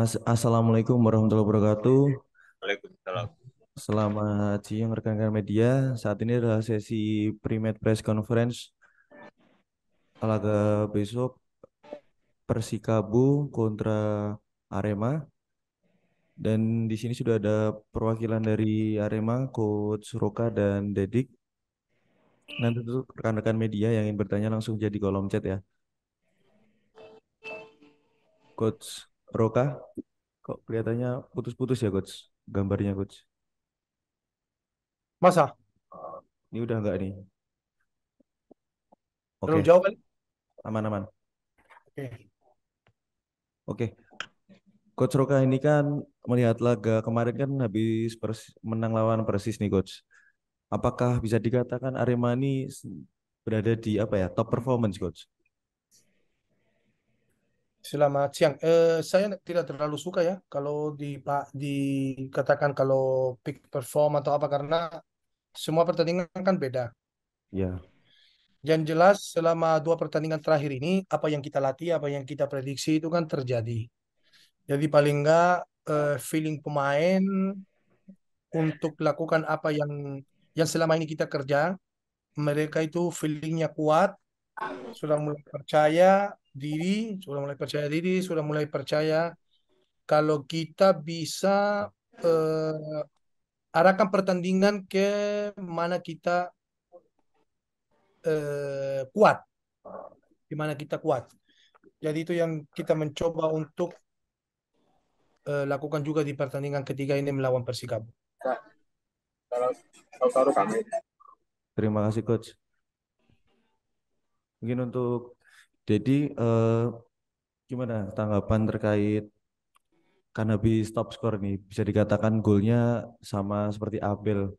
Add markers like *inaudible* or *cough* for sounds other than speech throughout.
Assalamualaikum warahmatullahi wabarakatuh. Waalaikumsalam. Selamat siang rekan-rekan media. Saat ini adalah sesi pre-med press conference laga besok Persikabo kontra Arema. Dan di sini sudah ada perwakilan dari Arema, Coach Roka dan Dedik. Nanti untuk rekan-rekan media yang ingin bertanya langsung jadi kolom chat ya. Coach Roka, kok kelihatannya putus-putus ya coach gambarnya coach. Masa? Ini udah enggak nih. Oke. Okay. Jauh kali. Aman-aman. Oke. Okay. Oke. Okay. Coach Roka ini kan melihat laga kemarin kan habis persis, menang lawan Persis nih coach. Apakah bisa dikatakan Arema ini berada di apa ya top performance coach? Selamat siang. Eh, saya tidak terlalu suka ya kalau di Pak dikatakan kalau peak perform atau apa karena semua pertandingan kan beda. Ya. Yang jelas selama dua pertandingan terakhir ini apa yang kita latih, apa yang kita prediksi itu kan terjadi. Jadi paling enggak eh, feeling pemain untuk lakukan apa yang yang selama ini kita kerja, mereka itu feelingnya kuat, sudah mulai percaya diri, sudah mulai percaya diri, sudah mulai percaya kalau kita bisa eh, arahkan pertandingan ke mana kita eh, kuat, di mana kita kuat. Jadi itu yang kita mencoba untuk eh, lakukan juga di pertandingan ketiga ini melawan Persikabo. Terima kasih coach. Mungkin untuk jadi uh, gimana tanggapan terkait Kanabi stop score nih? Bisa dikatakan golnya sama seperti Abel.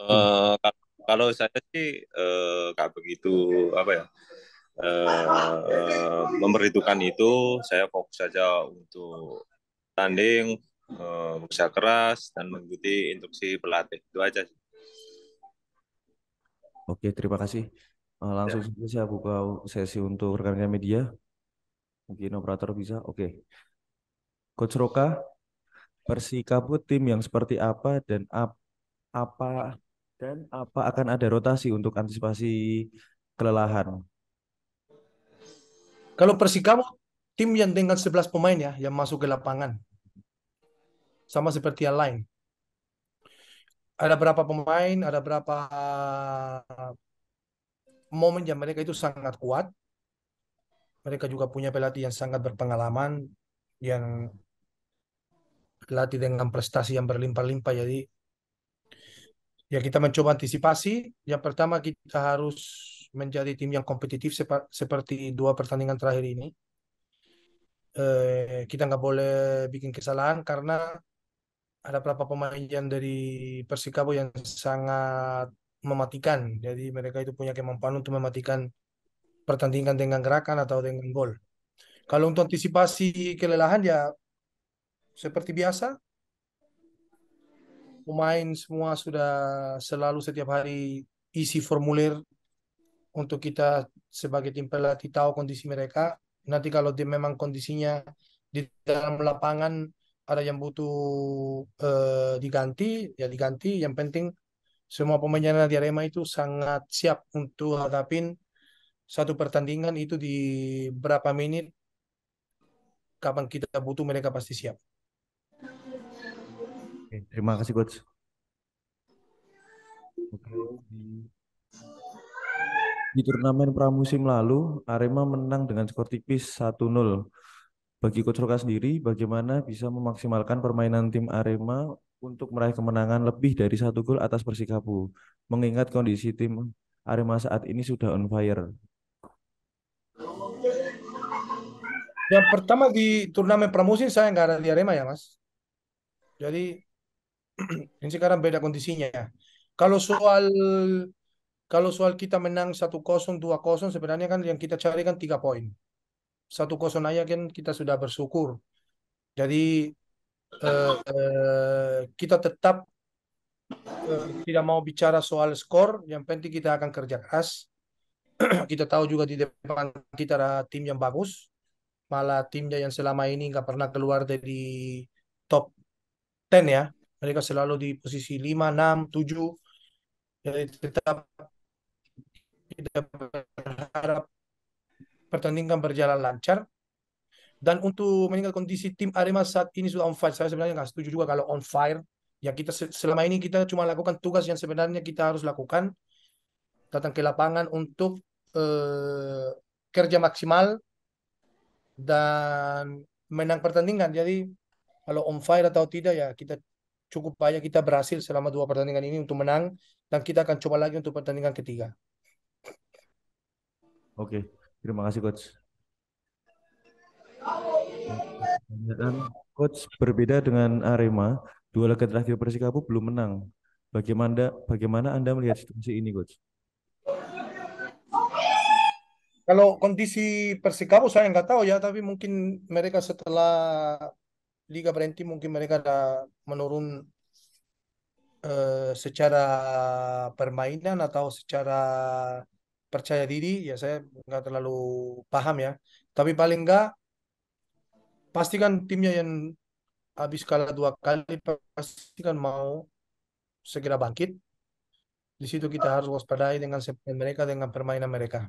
Uh, kalau saya sih uh, begitu apa ya uh, memperhitungkan itu saya fokus saja untuk tanding uh, keras dan mengikuti instruksi pelatih itu aja sih. Oke terima kasih. Eh, langsung ya. saya buka sesi untuk rekan-rekan media. Mungkin operator bisa. Oke. Okay. Coach Roka, Persikabo tim yang seperti apa dan ap, apa dan apa akan ada rotasi untuk antisipasi kelelahan? Kalau Persikabo tim yang dengan 11 pemain ya yang masuk ke lapangan. Sama seperti yang lain. Ada berapa pemain, ada berapa momen yang mereka itu sangat kuat. Mereka juga punya pelatih yang sangat berpengalaman, yang pelatih dengan prestasi yang berlimpah-limpah. Jadi ya kita mencoba antisipasi. Yang pertama kita harus menjadi tim yang kompetitif seperti dua pertandingan terakhir ini. Eh, kita nggak boleh bikin kesalahan karena ada beberapa pemain yang dari Persikabo yang sangat mematikan. Jadi mereka itu punya kemampuan untuk mematikan pertandingan dengan gerakan atau dengan gol. Kalau untuk antisipasi kelelahan ya seperti biasa pemain semua sudah selalu setiap hari isi formulir untuk kita sebagai tim pelatih tahu kondisi mereka. Nanti kalau dia memang kondisinya di dalam lapangan ada yang butuh uh, diganti ya diganti. Yang penting semua pemainnya di Arema itu sangat siap untuk hadapin satu pertandingan itu di berapa menit kapan kita butuh mereka pasti siap. Oke, terima kasih coach. di, turnamen pramusim lalu Arema menang dengan skor tipis 1-0. Bagi coach Roka sendiri bagaimana bisa memaksimalkan permainan tim Arema untuk meraih kemenangan lebih dari satu gol atas Persikabo, mengingat kondisi tim Arema saat ini sudah on fire. Yang pertama di turnamen pramusim saya nggak ada di Arema ya mas. Jadi *clears throat* ini sekarang beda kondisinya. Kalau soal kalau soal kita menang satu 0 dua 0 sebenarnya kan yang kita cari kan tiga poin. Satu 0 aja kan kita sudah bersyukur. Jadi uh, kita tetap uh, tidak mau bicara soal skor, yang penting kita akan kerja keras. *clears throat* kita tahu juga di depan kita ada tim yang bagus, malah timnya yang selama ini nggak pernah keluar dari top 10 ya. Mereka selalu di posisi 5, 6, 7. Jadi tetap kita berharap pertandingan berjalan lancar dan untuk meningkat kondisi tim Arema saat ini sudah on fire. Saya sebenarnya nggak setuju juga kalau on fire. Ya kita selama ini kita cuma lakukan tugas yang sebenarnya kita harus lakukan. Datang ke lapangan untuk eh, kerja maksimal dan menang pertandingan. Jadi kalau on fire atau tidak ya kita cukup banyak kita berhasil selama dua pertandingan ini untuk menang dan kita akan coba lagi untuk pertandingan ketiga. Oke, terima kasih coach. Dan ya coach berbeda dengan Arema, dua laga terakhir Persikabo belum menang. Bagaimana bagaimana Anda melihat situasi ini, coach? Kalau kondisi Persikabo saya nggak tahu ya, tapi mungkin mereka setelah liga berhenti mungkin mereka ada menurun uh, secara permainan atau secara percaya diri ya saya nggak terlalu paham ya tapi paling nggak pastikan timnya yang habis kalah dua kali pastikan mau segera bangkit. Di situ kita harus waspadai dengan mereka dengan permainan mereka.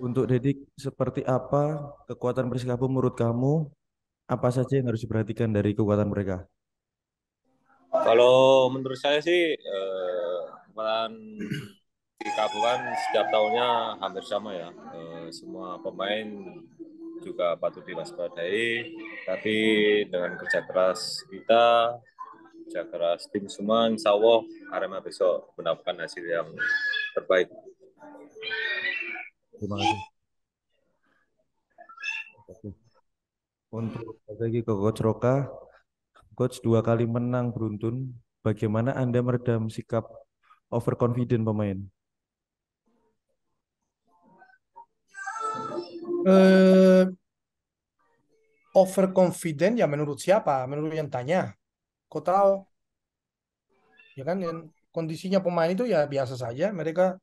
Untuk Dedik seperti apa kekuatan Persikabo menurut kamu? Apa saja yang harus diperhatikan dari kekuatan mereka? Kalau menurut saya sih eh, kekuatan Persikabo kan setiap tahunnya hampir sama ya. Eh, semua pemain juga patut diwaspadai. Tapi dengan kerja keras kita, kerja keras tim semua, insya Allah Arema besok mendapatkan hasil yang terbaik. Terima kasih. Untuk lagi ke Coach Roka, Coach dua kali menang beruntun, bagaimana Anda meredam sikap overconfident pemain? Eh, over overconfident ya menurut siapa? Menurut yang tanya. Kau tahu? Ya kan yang kondisinya pemain itu ya biasa saja. Mereka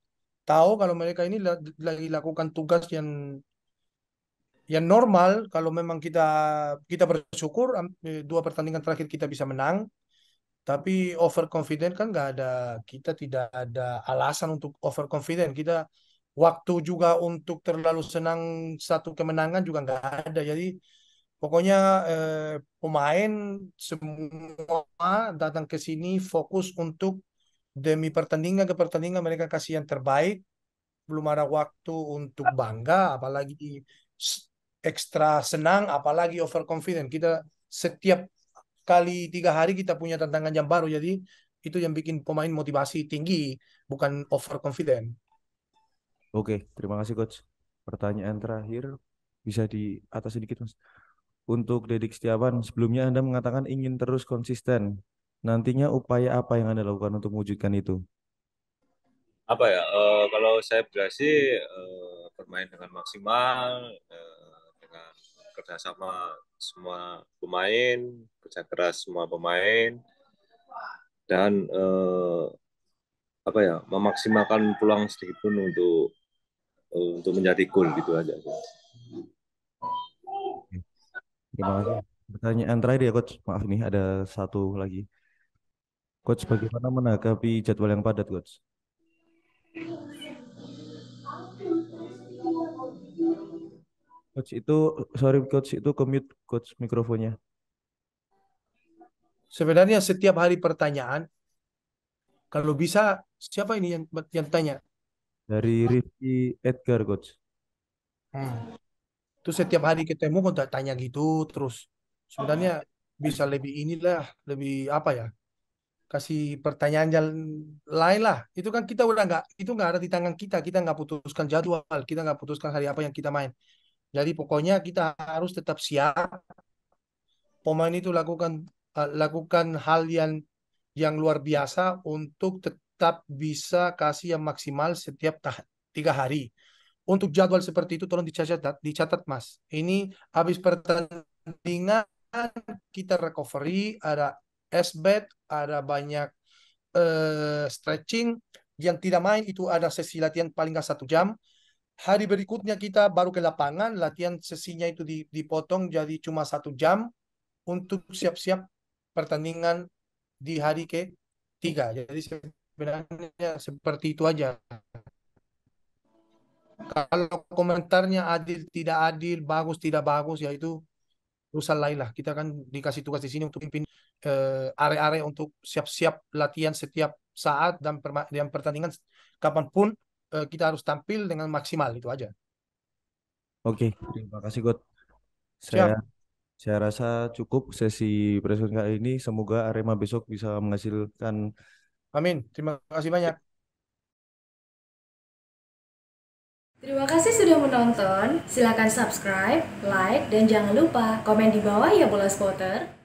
tahu kalau mereka ini lagi lakukan tugas yang yang normal kalau memang kita kita bersyukur eh, dua pertandingan terakhir kita bisa menang tapi overconfident kan nggak ada kita tidak ada alasan untuk overconfident kita waktu juga untuk terlalu senang satu kemenangan juga nggak ada. Jadi pokoknya eh, pemain semua datang ke sini fokus untuk demi pertandingan ke pertandingan mereka kasih yang terbaik. Belum ada waktu untuk bangga, apalagi ekstra senang, apalagi overconfident. Kita setiap kali tiga hari kita punya tantangan yang baru. Jadi itu yang bikin pemain motivasi tinggi, bukan overconfident. Oke, terima kasih coach. Pertanyaan terakhir bisa di atas sedikit mas. Untuk Dedik Setiawan, sebelumnya Anda mengatakan ingin terus konsisten. Nantinya upaya apa yang Anda lakukan untuk mewujudkan itu? Apa ya, E, kalau saya berhasil e, eh, bermain dengan maksimal, e, dengan kerjasama semua pemain, kerja keras semua pemain, dan apa ya memaksimalkan peluang sedikit pun untuk Eh, untuk mencari goal gitu aja. Terima kasih. Pertanyaan terakhir ya coach, maaf nih ada satu lagi. Coach, bagaimana menanggapi jadwal yang padat, coach? Coach itu, sorry coach itu commute coach mikrofonnya. Sebenarnya setiap hari pertanyaan, kalau bisa siapa ini yang yang tanya? Dari Rifki Edgar coach. Hmm. Terus setiap hari ketemu kok tanya gitu terus. Sebenarnya bisa lebih inilah, lebih apa ya? Kasih pertanyaan yang lain lah. Itu kan kita udah nggak, itu nggak ada di tangan kita. Kita nggak putuskan jadwal, kita nggak putuskan hari apa yang kita main. Jadi pokoknya kita harus tetap siap. Pemain itu lakukan eh, lakukan hal yang yang luar biasa untuk tetap bisa kasih yang maksimal setiap tiga hari. Untuk jadwal seperti itu tolong dicatat, dicatat mas. Ini habis pertandingan kita recovery, ada s bed, ada banyak uh, stretching. Yang tidak main itu ada sesi latihan paling nggak satu jam. Hari berikutnya kita baru ke lapangan, latihan sesinya itu dipotong jadi cuma satu jam untuk siap-siap pertandingan di hari ke tiga. Jadi Sebenarnya seperti itu aja. Kalau komentarnya adil, tidak adil, bagus, tidak bagus, yaitu urusan lain lah. Kita kan dikasih tugas di sini untuk pimpin eh, area-area untuk siap-siap latihan setiap saat dan, yang dan pertandingan kapanpun uh, kita harus tampil dengan maksimal itu aja. Oke, terima kasih God. Saya Siap. saya rasa cukup sesi presentasi kali ini. Semoga Arema besok bisa menghasilkan Amin. Terima kasih banyak. Terima kasih sudah menonton. Silakan subscribe, like, dan jangan lupa komen di bawah ya bola spotter.